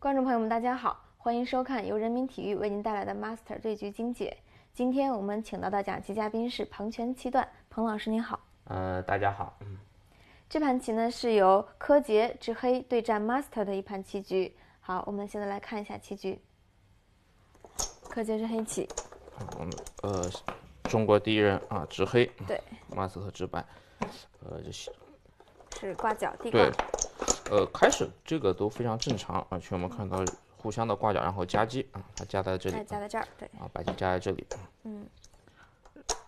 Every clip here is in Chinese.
观众朋友们，大家好，欢迎收看由人民体育为您带来的 Master 对局精解。今天我们请到的讲棋嘉宾是彭全七段，彭老师您好。呃，大家好。嗯，这盘棋呢是由柯洁执黑对战 Master 的一盘棋局。好，我们现在来看一下棋局。柯洁是黑棋。我们呃，中国第一人啊，执黑。对。Master 执白。呃，这是。是挂角地挂。呃，开始这个都非常正常啊。去，我们看到互相的挂角，然后夹击啊，他夹在这里，夹在这儿，对啊，白棋夹在这里，嗯，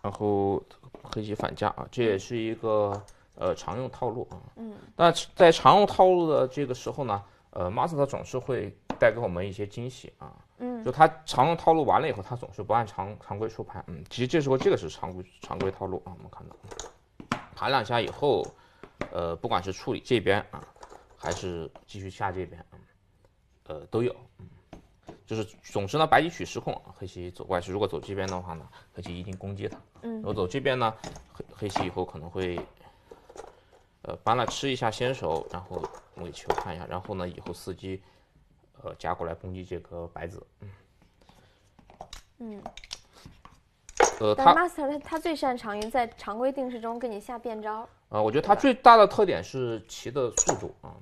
然后黑棋反夹啊，这也是一个呃常用套路啊，嗯，那在常用套路的这个时候呢，呃，master 总是会带给我们一些惊喜啊，嗯，就他常用套路完了以后，他总是不按常常规出牌，嗯，其实这时候这个是常规常规套路啊，我们看到盘两下以后，呃，不管是处理这边啊。还是继续下这边呃，都有，就是总之呢，白棋取失控，黑棋走怪去。如果走这边的话呢，黑棋一定攻击它。嗯，果走这边呢，黑黑棋以后可能会，呃，搬来吃一下先手，然后我棋我看一下，然后呢以后伺机，呃，夹过来攻击这颗白子。嗯，嗯。呃，他 master 他他最擅长于在常规定式中跟你下变招。啊，我觉得他最大的特点是棋的速度啊，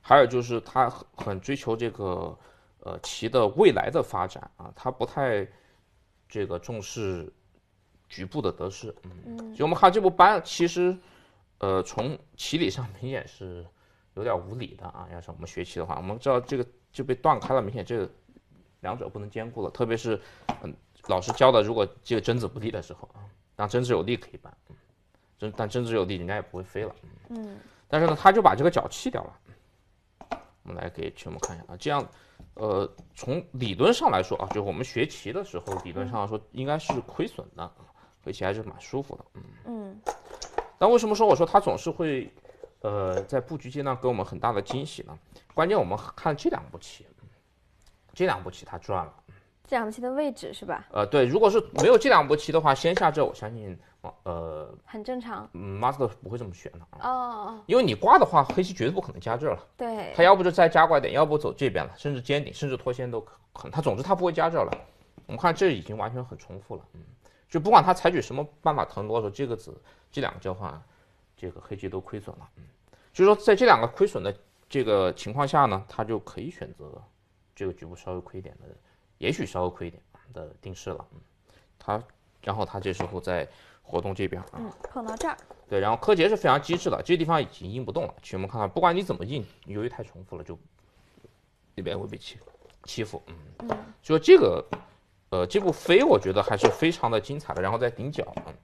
还有就是他很追求这个呃棋的未来的发展啊，他不太这个重视局部的得失。嗯，就我们看这步班，其实呃从棋理上明显是有点无理的啊。要是我们学棋的话，我们知道这个就被断开了，明显这两者不能兼顾了，特别是很。老师教的，如果这个真子不利的时候啊，那真子有利可以搬，真但真子有利，人家也不会飞了。嗯。但是呢，他就把这个角弃掉了。我们来给全部看一下啊，这样，呃，从理论上来说啊，就我们学棋的时候，理论上来说应该是亏损的。围棋还是蛮舒服的。嗯。嗯。为什么说我说他总是会，呃，在布局阶段给我们很大的惊喜呢？关键我们看这两步棋，这两步棋他赚了。这两步棋的位置是吧？呃，对，如果是没有这两步棋的话，先下这，我相信，呃，很正常。嗯，Master 不会这么选的啊。哦哦，因为你挂的话，黑棋绝对不可能加这了。对，他要不就再加快点，要不走这边了，甚至尖顶，甚至脱先都可能。他总之他不会加这了。我们看这已经完全很重复了，嗯，就不管他采取什么办法腾挪，候，这个子，这两个交换，这个黑棋都亏损了，嗯，就说在这两个亏损的这个情况下呢，他就可以选择这个局部稍微亏一点的。也许稍微亏一点的定式了，嗯，他，然后他这时候在活动这边，嗯，碰到这儿，对，然后柯洁是非常机智的，这地方已经应不动了，去我们看看，不管你怎么印，由于太重复了，就这边会被欺欺负，嗯，就这个，呃，这步飞我觉得还是非常的精彩的，然后在顶角，嗯，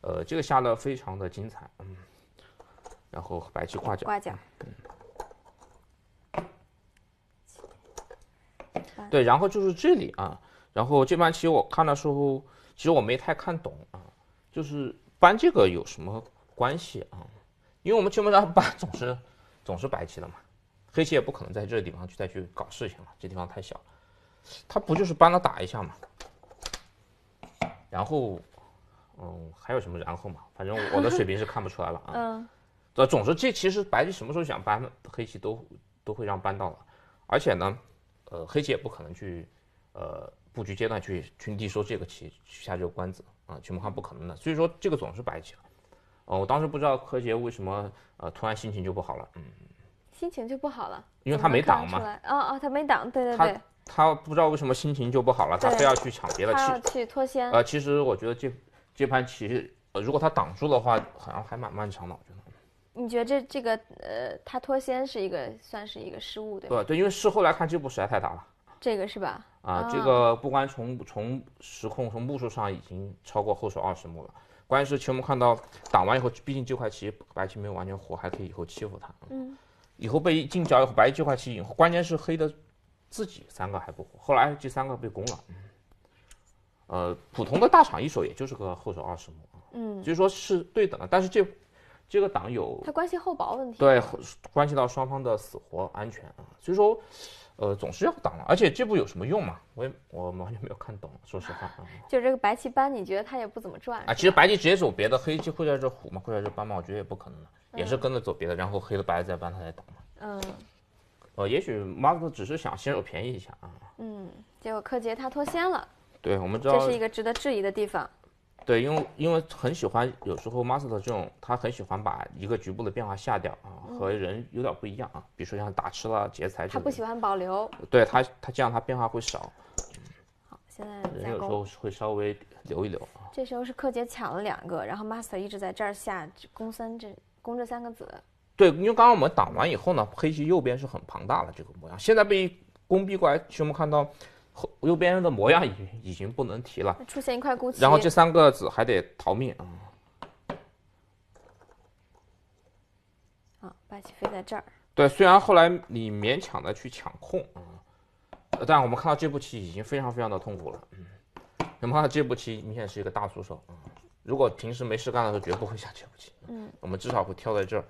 呃，这个下呢非常的精彩，嗯，然后白棋挂角，挂角，嗯。对，然后就是这里啊，然后这盘棋我看的时候，其实我没太看懂啊，就是搬这个有什么关系啊？因为我们基本上搬总是总是白棋的嘛，黑棋也不可能在这个地方去再去搞事情了，这地方太小，它不就是搬了打一下嘛？然后，嗯，还有什么然后嘛？反正我的水平是看不出来了啊。嗯，总之这其实白棋什么时候想搬，黑棋都都会让搬到了，而且呢。呃，黑棋也不可能去，呃，布局阶段去去递收这个棋，下这个官子啊，情况看不可能的。所以说这个总是白棋了。哦，我当时不知道柯洁为什么呃突然心情就不好了，嗯，心情就不好了，因为他没挡嘛，哦哦，他没挡，对对对，他他不知道为什么心情就不好了，他非要去抢别的棋，去脱先，呃，其实我觉得这这盘棋，如果他挡住的话，好像还蛮漫长的，真的。你觉得这这个呃，他脱先是一个算是一个失误，对吧？对？对，因为事后来看，这步实在太大了。这个是吧？啊，这个不光从从时控、从目数上，已经超过后手二十目了。关键是全部看到挡完以后，毕竟这块棋白棋没有完全活，还可以以后欺负他。嗯，以后被进角以后，白这块棋，以后，关键是黑的自己三个还不活，后来这三个被攻了。呃，普通的大场一手也就是个后手二十目嗯，就是说是对等的，但是这。这个挡有，它关系厚薄问题。对，关系到双方的死活安全啊，所以说，呃，总是要挡了。而且这步有什么用嘛？我也我完全没有看懂，说实话。就这个白棋搬，你觉得它也不怎么赚啊？其实白棋直接走别的，黑棋会在这虎嘛，会在这搬嘛？我觉得也不可能的，也是跟着走别的，然后黑的白的再搬，它再挡嘛。嗯，呃，也许马哥只是想先手便宜一下啊。嗯，结果柯洁他脱先了。对，我们知道。这是一个值得质疑的地方。对，因为因为很喜欢，有时候 master 这种他很喜欢把一个局部的变化下掉啊，和人有点不一样啊。比如说像打吃了劫财，他不喜欢保留。对他，他这样他变化会少。好，现在人有时候会稍微留一留这时候是柯洁抢了两个，然后 master 一直在这儿下，攻三这攻这三个子。对，因为刚刚我们挡完以后呢，黑棋右边是很庞大的这个模样，现在被攻逼过来，我们看到。右边的模样已已经不能提了。出现一块孤棋。然后这三个子还得逃命啊！啊，白棋飞在这儿。对，虽然后来你勉强的去抢控啊，但我们看到这步棋已经非常非常的痛苦了。那么这步棋明显是一个大输手啊！如果平时没事干的时候绝不会下这步棋。嗯。我们至少会跳在这儿。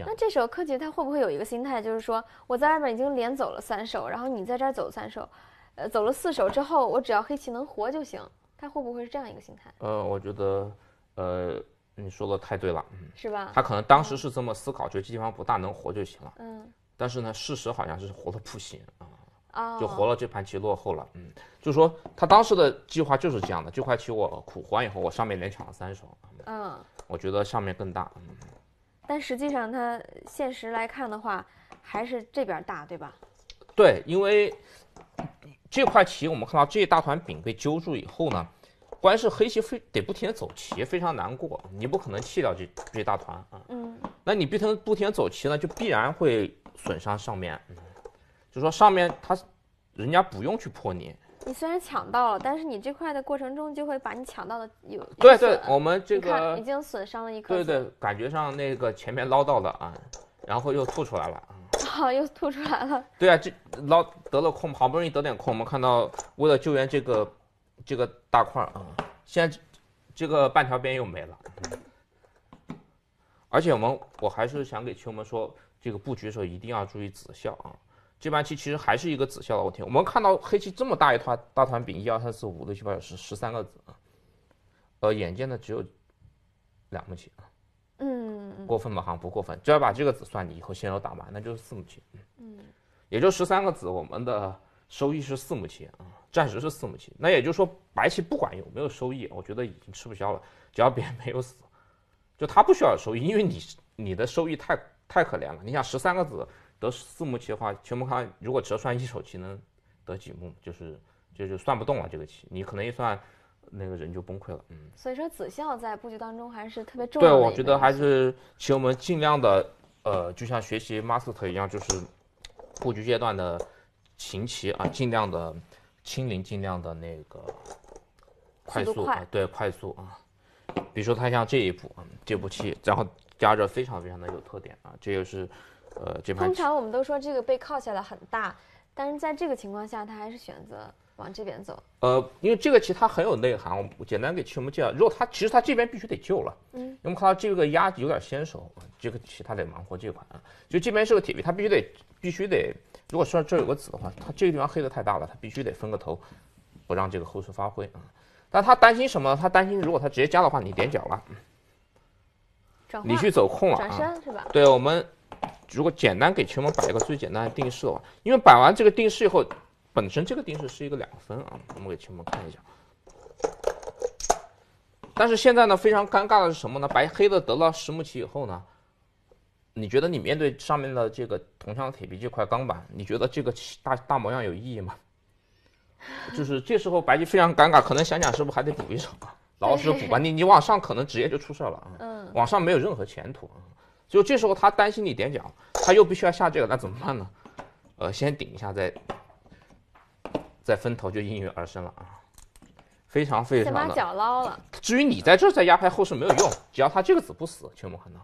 那这时候柯洁他会不会有一个心态，就是说我在外面已经连走了三手，然后你在这儿走三手？呃，走了四手之后，我只要黑棋能活就行。他会不会是这样一个心态？呃，我觉得，呃，你说的太对了，是吧？他可能当时是这么思考，觉得这地方不大能活就行了。嗯。但是呢，事实好像是活的不行啊，就活了这盘棋落后了。嗯，就说他当时的计划就是这样的，这块棋我苦活以后，我上面连抢了三手。嗯，我觉得上面更大。嗯，但实际上，他现实来看的话，还是这边大，对吧？对，因为。这块棋，我们看到这一大团饼被揪住以后呢，关键是黑棋非得不停的走棋，非常难过。你不可能弃掉这这大团啊。嗯。那你不停不停走棋呢，就必然会损伤上面。嗯。就说上面他，人家不用去破你。你虽然抢到了，但是你这块的过程中就会把你抢到的有。对对，我们这个。已经损伤了一颗。对对。感觉上那个前面捞到了啊，然后又吐出来了。好，又吐出来了。对啊，这老得了空，好不容易得点空，我们看到为了救援这个这个大块啊，现在这个半条边又没了。而且我们我还是想给友门说，这个布局的时候一定要注意子效啊。这盘棋其实还是一个子效的问题。我们看到黑棋这么大一团大团饼，一二三四五六七八九十十三个子啊，呃眼见的只有两目棋啊。过分吗？像不过分。只要把这个子算，你以后先手打满，那就是四目棋。嗯，也就十三个子，我们的收益是四目棋啊，暂时是四目棋。那也就是说，白棋不管用，没有收益，我觉得已经吃不消了。只要别人没有死，就他不需要收益，因为你你的收益太太可怜了。你想，十三个子得四目棋的话，全部看如果折算一手棋能得几目，就是就就算不动了这个棋，你可能一算。那个人就崩溃了，嗯，所以说子孝在布局当中还是特别重要的。对，我觉得还是请我们尽量的，呃，就像学习 master 一样，就是布局阶段的琴棋啊，尽量的清零，尽量的那个快速，对，快速啊。比如说他像这一步，嗯，这步棋，然后加着非常非常的有特点啊，这也是，呃，这盘。通常我们都说这个被靠下来很大，但是在这个情况下，他还是选择。往这边走，呃，因为这个其实很有内涵。我简单给群们介绍，如果他其实他这边必须得救了，嗯，因为我们看到这个压有点先手，这个其他得忙活这块啊，就这边是个铁皮，他必须得必须得，如果说这有个子的话，他这个地方黑的太大了，他必须得分个头，不让这个后手发挥啊。但他担心什么？他担心如果他直接加的话，你点脚了，你去走空了，转身是吧？对我们，如果简单给友们摆一个最简单的定式的话，因为摆完这个定式以后。本身这个定式是一个两分啊，我们给亲们看一下。但是现在呢，非常尴尬的是什么呢？白黑的得了实木棋以后呢，你觉得你面对上面的这个铜墙铁壁这块钢板，你觉得这个大大模样有意义吗？就是这时候白棋非常尴尬，可能想想是不是还得补一手啊，老实补吧。你你往上可能直接就出事儿了啊，往上没有任何前途啊。就这时候他担心你点角，他又必须要下这个，那怎么办呢？呃，先顶一下再。再分头就应运而生了啊，非常非常的。先把脚捞了。至于你在这再压牌后势没有用，只要他这个子不死，全部可能。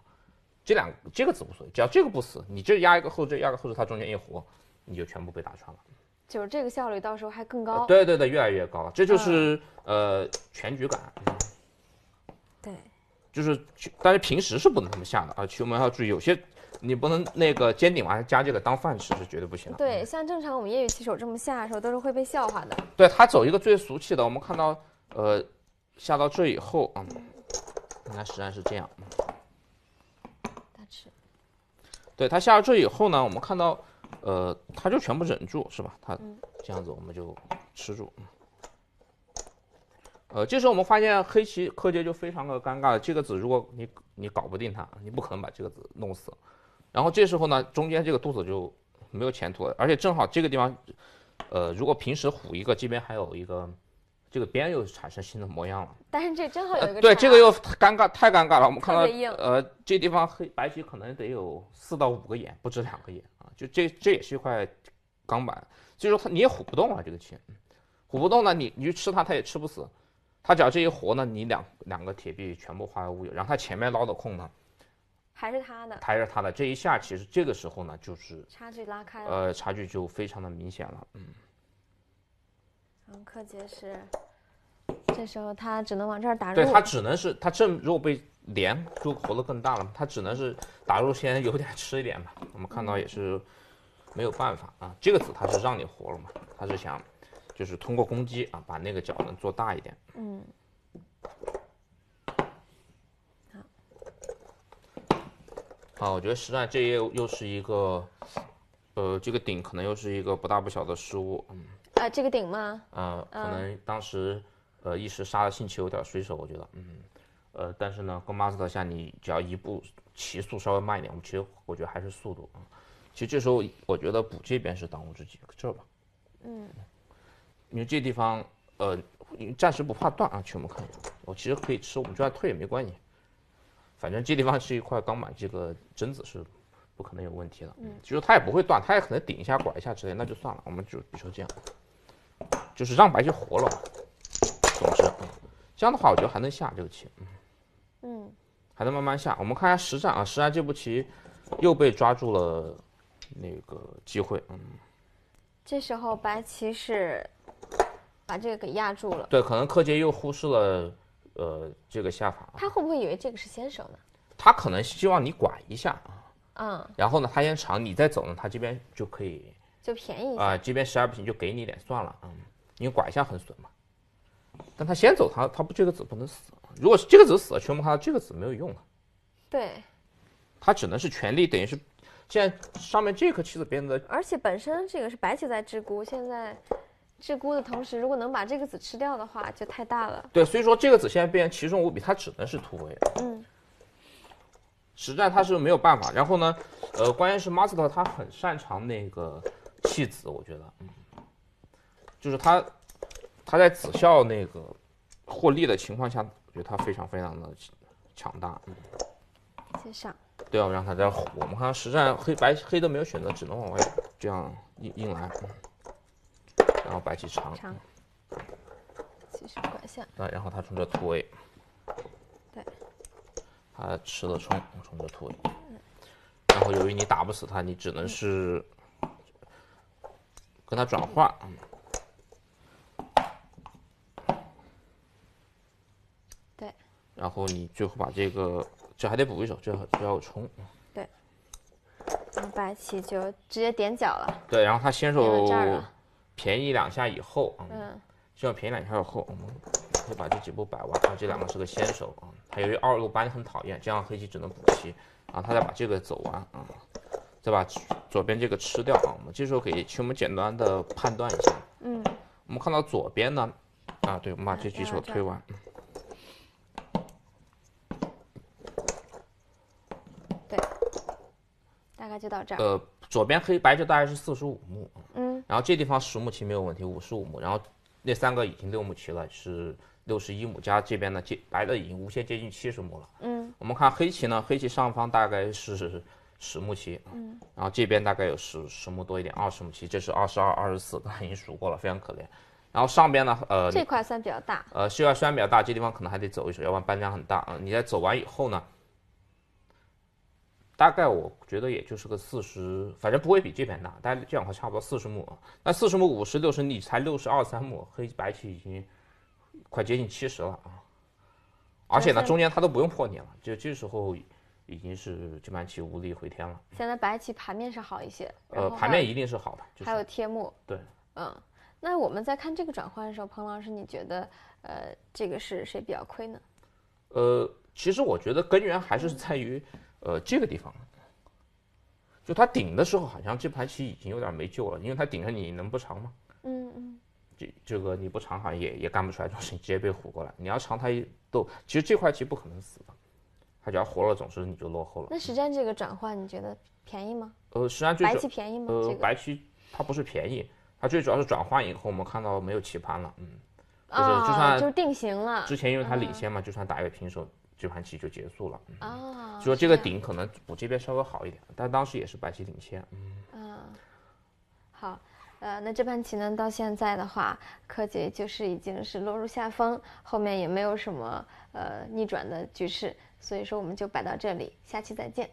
这两这个子不死，只要这个不死，你这压一个后置，压个后置，它中间一活，你就全部被打穿了。就是这个效率到时候还更高。对对对，越来越高。了，这就是呃全局感。对。就是，但是平时是不能这么下的啊，球门要注意，有些。你不能那个尖顶完加这个当饭吃，是绝对不行的。对，像正常我们业余棋手这么下的时候，都是会被笑话的。对他走一个最俗气的，我们看到呃下到这以后啊，应该实际上是这样。大吃。对他下到这以后呢，我们看到呃他就全部忍住是吧？他这样子我们就吃住。呃，这时候我们发现黑棋柯洁就非常的尴尬了。这个子如果你你搞不定他，你不可能把这个子弄死。然后这时候呢，中间这个肚子就没有前途了，而且正好这个地方，呃，如果平时虎一个，这边还有一个，这个边又产生新的模样了。但是这正好有一个对这个又尴尬，太尴尬了。我们看到呃，这地方黑白棋可能得有四到五个眼，不止两个眼啊。就这这也是一块钢板，所以说他你也虎不动啊，这个棋虎不动呢，你你去吃它，它也吃不死，它只要这一活呢，你两两个铁臂全部化为乌有，然后它前面捞的空呢。还是他的，还是他的。这一下其实这个时候呢，就是差距拉开了，呃，差距就非常的明显了。嗯，柯洁是，这时候他只能往这儿打入，对他只能是，他正如果被连就活的更大了，他只能是打入先有点吃一点吧。我们看到也是没有办法啊，这个子他是让你活了嘛，他是想就是通过攻击啊，把那个角呢做大一点。嗯。啊，我觉得实战这又又是一个，呃，这个顶可能又是一个不大不小的失误，嗯，啊，这个顶吗？啊，可能当时，呃，一时杀的兴起有点水手，我觉得，嗯，呃，但是呢，跟 master 下你只要一步，棋速稍微慢一点，我们其实我觉得还是速度啊，其实这时候我觉得补这边是当务之急，这吧，嗯，因为这地方，呃，暂时不怕断啊，全部看一下，我其实可以吃，我们就算退也没关系。反正这地方是一块钢板，这个榛子是不可能有问题的，嗯，就是它也不会断，它也可能顶一下、拐一下之类，那就算了，我们就比如说这样，就是让白棋活了。总之，这样的话我觉得还能下这个棋，嗯，还能慢慢下。我们看一下实战啊，实战这步棋又被抓住了那个机会，嗯，这时候白棋是把这个给压住了，对，可能柯洁又忽视了。呃，这个下法，他会不会以为这个是先手呢？他可能希望你拐一下啊，嗯，然后呢，他先长，你再走呢，他这边就可以就便宜啊，这边实在不行就给你一点算了，嗯，因为拐一下很损嘛。但他先走，他他不这个子不能死，如果是这个子死了，全部看这个子没有用了。对，他只能是全力，等于是现在上面这颗棋子变得，而且本身这个是白棋在支孤，现在。制孤的同时，如果能把这个子吃掉的话，就太大了。对，所以说这个子现在变奇中无比，它只能是突围。嗯，实战它是没有办法。然后呢，呃，关键是 master 他很擅长那个弃子，我觉得，就是他他在子效那个获利的情况下，我觉得他非常非常的强大。嗯，先上。对，要让他在我们看实战黑白黑的没有选择，只能往外这样硬硬来。然后白棋长，其实拐下，然后他从这突围。对。他吃了冲，从这突围。嗯。然后由于你打不死他，你只能是跟他转换。对。然后你最后把这个，这还得补一手，这这要冲。对。然后白棋就直接点脚了。对，然后他先手。便宜两下以后啊，嗯，这样便宜两下以后，我们可以把这几步摆完啊。这两个是个先手啊，由于二路班很讨厌，这样黑棋只能补棋啊。他再把这个走完啊，再把左边这个吃掉啊。我们这时候可以请我们简单的判断一下，嗯，我们看到左边呢，啊对，我们把这几手推完，对，大概就到这儿。呃，左边黑白就大概是四十五目啊，嗯。然后这地方十木漆没有问题，五十五目。然后那三个已经六亩齐了，是六十一目。加这边的接白的已经无限接近七十亩了。嗯。我们看黑棋呢，黑棋上方大概是十木棋。嗯。然后这边大概有十十亩多一点，二十亩棋，这是二十二、二十四，才已经数过了，非常可怜。然后上边呢，呃，这块算比较大。呃，这块虽然比较大，这地方可能还得走一手，要不然搬家很大啊。你在走完以后呢？大概我觉得也就是个四十，反正不会比这盘大。但这样的话差不多四十目，那四十目、五十六十，你才六十二三目，黑白棋已经快接近七十了啊！而且呢，中间它都不用破你了，就这时候已经是这盘棋无力回天了。现在白棋盘面是好一些，呃，盘面一定是好的，还有贴目。对，嗯，那我们在看这个转换的时候，彭老师，你觉得呃，这个是谁比较亏呢？呃，其实我觉得根源还是在于。呃，这个地方，就他顶的时候，好像这盘棋已经有点没救了，因为他顶着你能不长吗？嗯嗯，这这个你不长好像也也干不出来，就是你直接被虎过来，你要长他一斗，其实这块棋不可能死的，他只要活了，总之你就落后了。那实战这个转换你觉得便宜吗？呃，实战最白棋便宜吗？呃，白棋它不是便宜，它最主要是转换以后我们看到没有棋盘了，嗯，就是就算就定型了。之前因为他领先嘛，就算打一个平手。这盘棋就结束了啊，就说这个顶可能补这边稍微好一点，但当时也是白棋领先。嗯，好，呃，那这盘棋呢，到现在的话，柯洁就是已经是落入下风，后面也没有什么呃逆转的局势，所以说我们就摆到这里，下期再见。